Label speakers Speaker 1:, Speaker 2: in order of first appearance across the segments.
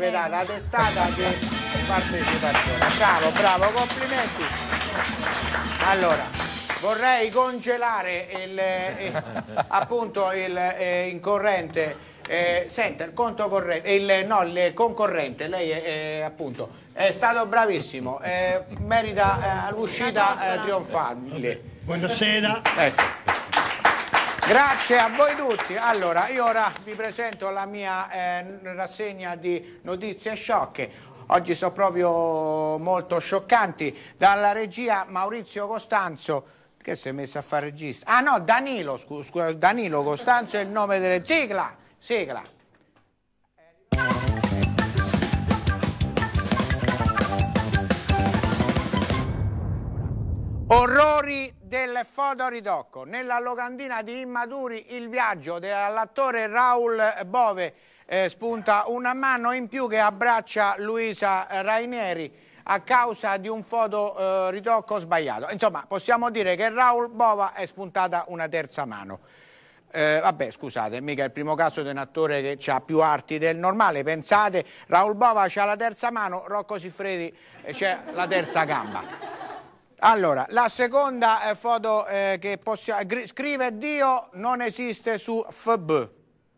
Speaker 1: verrà la testata di partecipazione bravo bravo complimenti allora vorrei congelare il, eh, eh, appunto il eh, incorrente eh, senta il conto corrente il, no il concorrente lei è, eh, eh, appunto è stato bravissimo merita l'uscita trionfale buonasera ecco Grazie a voi tutti. Allora, io ora vi presento la mia eh, rassegna di notizie sciocche. Oggi sono proprio molto scioccanti. Dalla regia Maurizio Costanzo. Che si è messo a fare regista? Ah no, Danilo, scusa, scu Danilo Costanzo è il nome delle sigla. Sigla. Orrori del fotoridocco. Nella locandina di Immaturi il viaggio dell'attore Raul Bove eh, spunta una mano in più che abbraccia Luisa Rainieri a causa di un fotoridocco sbagliato. Insomma, possiamo dire che Raul Bova è spuntata una terza mano. Eh, vabbè, scusate, mica è il primo caso di un attore che ha più arti del normale. Pensate, Raul Bova ha la terza mano, Rocco Siffredi eh, c'è la terza gamba. Allora, la seconda eh, foto eh, che possiamo... Scrive Dio non esiste su FB.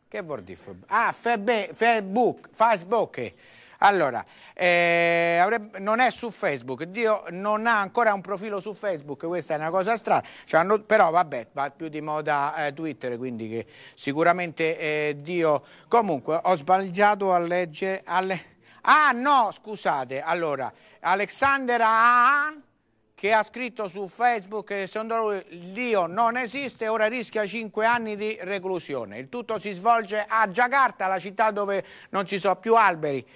Speaker 1: Che vuol dire FB? Ah, FB, Facebook, Facebook. Allora, eh, avrebbe, non è su Facebook, Dio non ha ancora un profilo su Facebook, questa è una cosa strana, cioè, no, però vabbè, va più di moda eh, Twitter, quindi che sicuramente eh, Dio... Comunque, ho sbagliato a leggere... Alle... Ah no, scusate, allora, Alexander Ahan che ha scritto su Facebook che secondo lui Dio non esiste e ora rischia 5 anni di reclusione. Il tutto si svolge a Giacarta, la città dove non ci sono più alberi.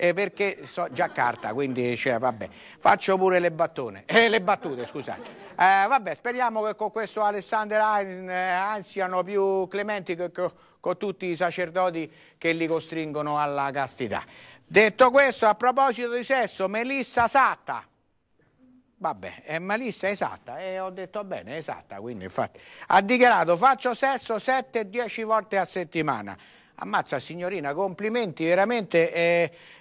Speaker 1: Eh, perché so Giacarta, quindi cioè, vabbè, faccio pure le, battone, eh, le battute, scusate. Eh, vabbè, speriamo che con questo Alessandro Hein eh, siano più clementi che co con tutti i sacerdoti che li costringono alla castità. Detto questo, a proposito di sesso, Melissa Satta. Vabbè, è malissa esatta e eh, ho detto bene, è esatta, quindi infatti. Ha dichiarato faccio sesso 7-10 volte a settimana. Ammazza signorina, complimenti veramente e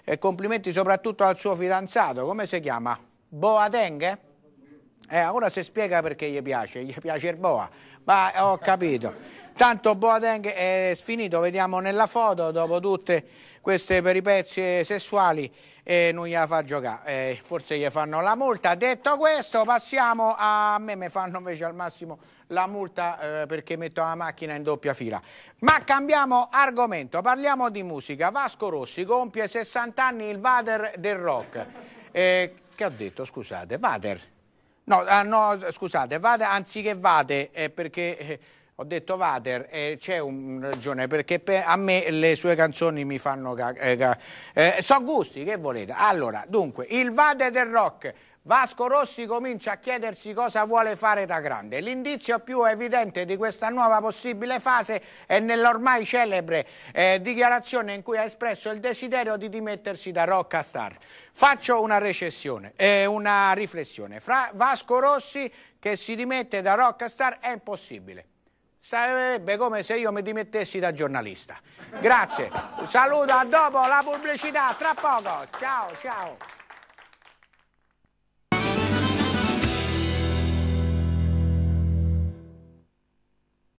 Speaker 1: eh, eh, complimenti soprattutto al suo fidanzato, come si chiama? Boateng? Eh, ora si spiega perché gli piace, gli piace il boa, ma ho capito. Tanto Boateng è sfinito, vediamo nella foto, dopo tutte queste peripezie sessuali eh, non gliela fa giocare, eh, forse gli fanno la multa. Detto questo passiamo a me, mi fanno invece al massimo la multa eh, perché metto la macchina in doppia fila. Ma cambiamo argomento, parliamo di musica. Vasco Rossi compie 60 anni il Vader del rock. Eh, che ho detto, scusate, Vader? No, ah, no scusate, vade, anziché Vade, perché eh, ho detto Vater eh, c'è una ragione perché per, a me le sue canzoni mi fanno cagare. Eh, eh, so gusti, che volete? Allora, dunque, il Vater del rock. Vasco Rossi comincia a chiedersi cosa vuole fare da grande. L'indizio più evidente di questa nuova possibile fase è nell'ormai celebre eh, dichiarazione in cui ha espresso il desiderio di dimettersi da rock star. Faccio una, eh, una riflessione. Fra Vasco Rossi che si dimette da rock star è impossibile. Sarebbe come se io mi dimettessi da giornalista. Grazie, saluto a dopo la pubblicità, tra poco. Ciao, ciao.